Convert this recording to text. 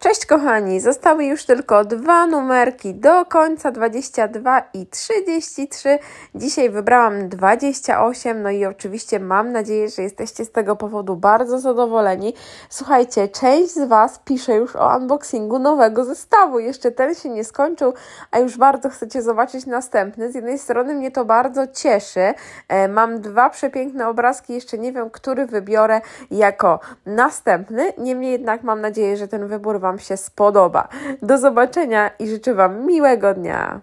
Cześć kochani, zostały już tylko dwa numerki do końca, 22 i 33. Dzisiaj wybrałam 28, no i oczywiście mam nadzieję, że jesteście z tego powodu bardzo zadowoleni. Słuchajcie, część z Was pisze już o unboxingu nowego zestawu. Jeszcze ten się nie skończył, a już bardzo chcecie zobaczyć następny. Z jednej strony mnie to bardzo cieszy. E, mam dwa przepiękne obrazki, jeszcze nie wiem, który wybiorę jako następny. Niemniej jednak mam nadzieję, że ten wybór Wam się spodoba. Do zobaczenia i życzę Wam miłego dnia.